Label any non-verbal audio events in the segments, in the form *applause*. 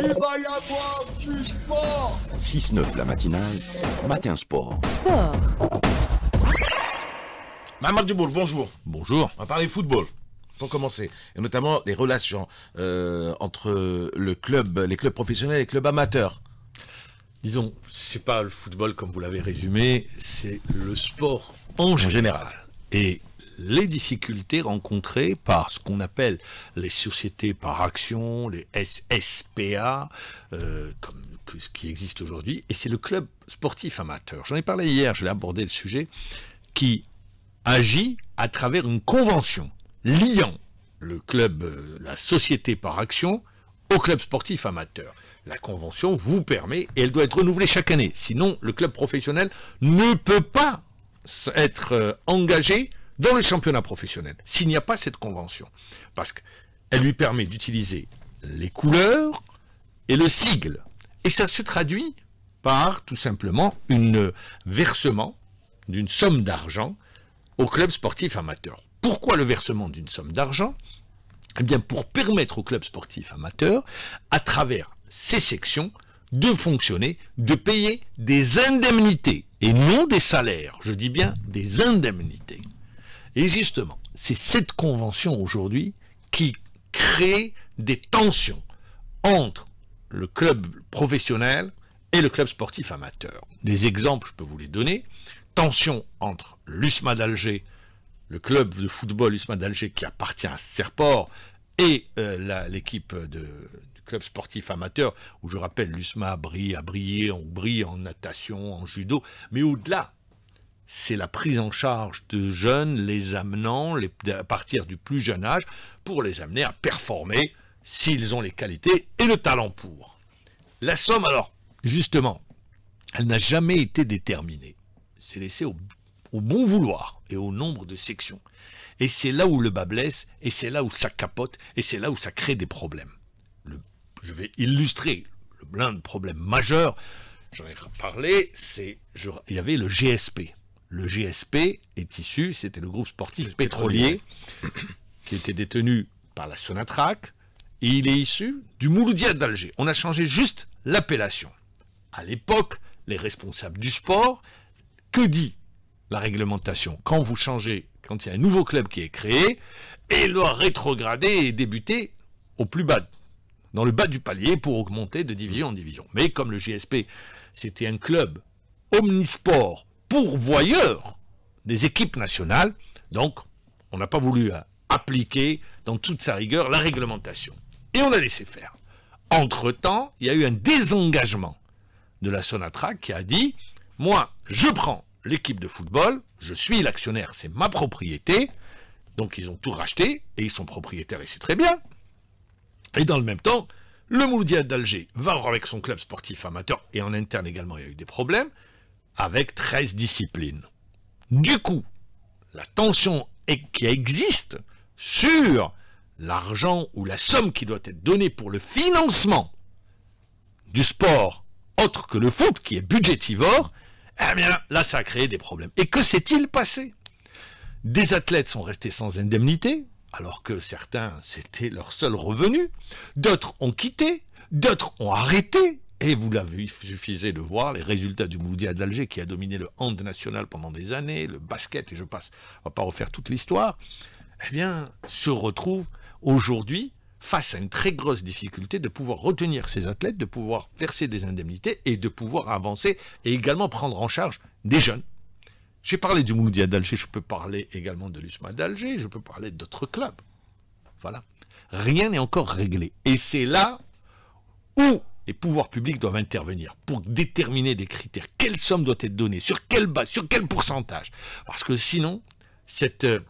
Il va y avoir du sport 6-9 la matinale, matin sport. Sport Maman Duboul, bonjour. Bonjour. On va parler football pour commencer, et notamment les relations euh, entre le club, les clubs professionnels et les clubs amateurs. Disons, c'est pas le football comme vous l'avez résumé, c'est le sport en, général. général. Et les difficultés rencontrées par ce qu'on appelle les sociétés par action, les SSPA, euh, comme ce qui existe aujourd'hui, et c'est le club sportif amateur. J'en ai parlé hier, je l'ai abordé le sujet, qui agit à travers une convention liant le club, euh, la société par action, au club sportif amateur. La convention vous permet, et elle doit être renouvelée chaque année, sinon le club professionnel ne peut pas être euh, engagé dans le championnat professionnel, s'il n'y a pas cette convention, parce qu'elle lui permet d'utiliser les couleurs et le sigle. Et ça se traduit par tout simplement un euh, versement d'une somme d'argent au club sportif amateur. Pourquoi le versement d'une somme d'argent Eh bien pour permettre au club sportif amateur, à travers ses sections, de fonctionner, de payer des indemnités et non des salaires. Je dis bien des indemnités. Et justement, c'est cette convention aujourd'hui qui crée des tensions entre le club professionnel et le club sportif amateur. Des exemples, je peux vous les donner. Tension entre l'USMA d'Alger, le club de football USMA d'Alger qui appartient à Serport, et euh, l'équipe du club sportif amateur, où je rappelle l'USMA a brillé, a brillé en brille en natation, en judo, mais au-delà, c'est la prise en charge de jeunes, les amenant à partir du plus jeune âge pour les amener à performer s'ils ont les qualités et le talent pour. La somme, alors, justement, elle n'a jamais été déterminée. C'est laissé au, bon vouloir et au nombre de sections. Et c'est là où le bas blesse, et c'est là où ça capote, et c'est là où ça crée des problèmes. je vais illustrer le de problèmes majeurs, j'en ai parlé, c'est il y avait le GSP, le GSP est issu, c'était le groupe sportif pétrolier, qui était détenu par la Sonatrach, et il est issu du Mouloudia d'Alger. On a changé juste l'appellation. À l'époque, les responsables du sport, que dit la réglementation Quand vous changez, quand il y a un nouveau club qui est créé, et doit rétrograder et débuter au plus bas, dans le bas du palier pour augmenter de division en division. Mais comme le GSP, c'était un club omnisport pourvoyeur des équipes nationales. Donc, on n'a pas voulu euh, appliquer dans toute sa rigueur la réglementation. Et on a laissé faire. Entre-temps, il y a eu un désengagement de la Sonatra qui a dit, moi, je prends l'équipe de football, je suis l'actionnaire, c'est ma propriété, donc ils ont tout racheté, et ils sont propriétaires, et c'est très bien. Et dans le même temps, le Moudia d'Alger va avec son club sportif amateur, et en interne également, il y a eu des problèmes, avec 13 disciplines. Du coup, la tension qui existe sur l'argent ou la somme qui doit être donnée pour le financement du sport autre que le foot qui est budgétivore, eh bien là, ça a créé des problèmes. Et que s'est-il passé Des athlètes sont restés sans indemnité, alors que certains, c'était leur seul revenu. D'autres ont quitté, d'autres ont arrêté, et vous l'avez, il suffisait de voir les résultats du Moudia d'Alger qui a dominé le hand national pendant des années, le basket, et je passe, on va pas refaire toute l'histoire, eh bien, se retrouve aujourd'hui face à une très grosse difficulté de pouvoir retenir ses athlètes, de pouvoir verser des indemnités et de pouvoir avancer et également prendre en charge des jeunes. J'ai parlé du Moudia d'Alger, je peux parler également de l'USMA d'Alger, je peux parler d'autres clubs. Voilà. Rien n'est encore réglé. Et c'est là où les pouvoirs publics doivent intervenir pour déterminer des critères. Quelle somme doit être donnée Sur quelle base Sur quel pourcentage Parce que sinon, cette, euh,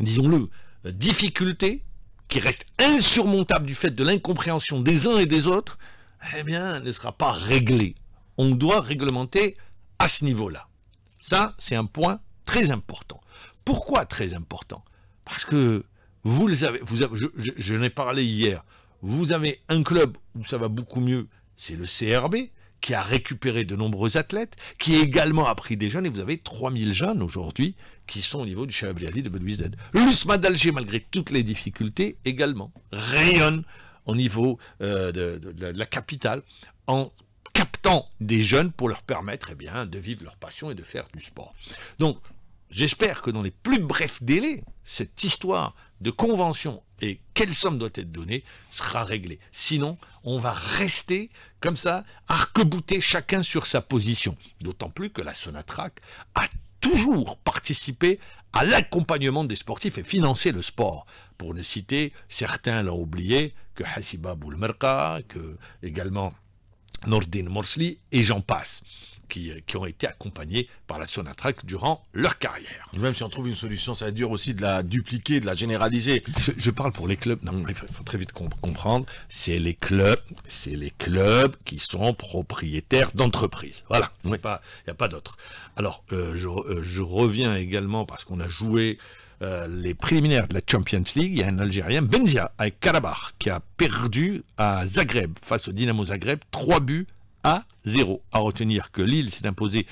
disons-le, difficulté qui reste insurmontable du fait de l'incompréhension des uns et des autres, eh bien, ne sera pas réglée. On doit réglementer à ce niveau-là. Ça, c'est un point très important. Pourquoi très important Parce que vous le vous avez, je, je, je n'ai parlé hier, vous avez un club où ça va beaucoup mieux, c'est le CRB, qui a récupéré de nombreux athlètes, qui également a pris des jeunes, et vous avez 3000 jeunes aujourd'hui qui sont au niveau du Chevalier de Benouizdad. L'USMA d'Alger, malgré toutes les difficultés, également rayonne au niveau euh, de, la capitale en captant des jeunes pour leur permettre eh bien, de vivre leur passion et de faire du sport. Donc, J'espère que dans les plus brefs délais, cette histoire de convention et quelle somme doit être donnée sera réglée. Sinon, on va rester comme ça, arquebouté chacun sur sa position. D'autant plus que la Sonatrac a toujours participé à l'accompagnement des sportifs et financé le sport. Pour ne citer, certains l'ont oublié, que Hassiba Boulmerka, que également Nordin Morsli et j'en passe, qui, euh, qui, ont été accompagnés par la Sonatrach durant leur carrière. même si on trouve une solution, ça va être dur aussi de la dupliquer, de la généraliser. Je, parle pour les clubs, non, il faut, très vite comprendre, c'est les clubs, c'est les clubs qui sont propriétaires d'entreprises. Voilà, il n'y a pas, d'autre. Alors, euh, je, euh, je, reviens également, parce qu'on a joué euh, les préliminaires de la Champions League, il y a un Algérien, Benzia, avec Karabakh, qui a perdu à Zagreb, face au Dynamo Zagreb, 3 buts à 0. À retenir que Lille s'est imposée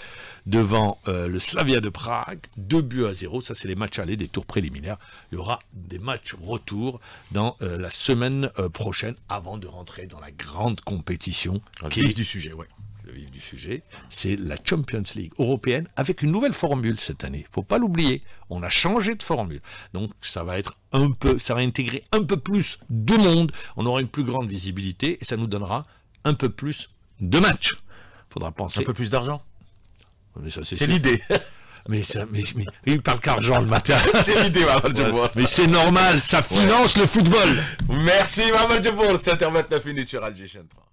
devant euh, le Slavia de Prague, 2 buts à 0. Ça, c'est les matchs aller des tours préliminaires. Il y aura des matchs retour dans euh, la semaine prochaine avant de rentrer dans la grande compétition. qui est du sujet, ouais le vif du sujet, c'est la Champions League européenne avec une nouvelle formule cette année. Il faut pas l'oublier, on a changé de formule. Donc ça va être un peu, ça va intégrer un peu plus de monde, on aura une plus grande visibilité et ça nous donnera un peu plus de matchs. Faudra penser. Un peu plus d'argent. C'est l'idée. Mais, ça, *laughs* mais, il parle qu'argent le matin. *laughs* c'est l'idée, Maman Mais c'est normal, ça finance le football. Merci, Maman Djebour. C'est sur 3.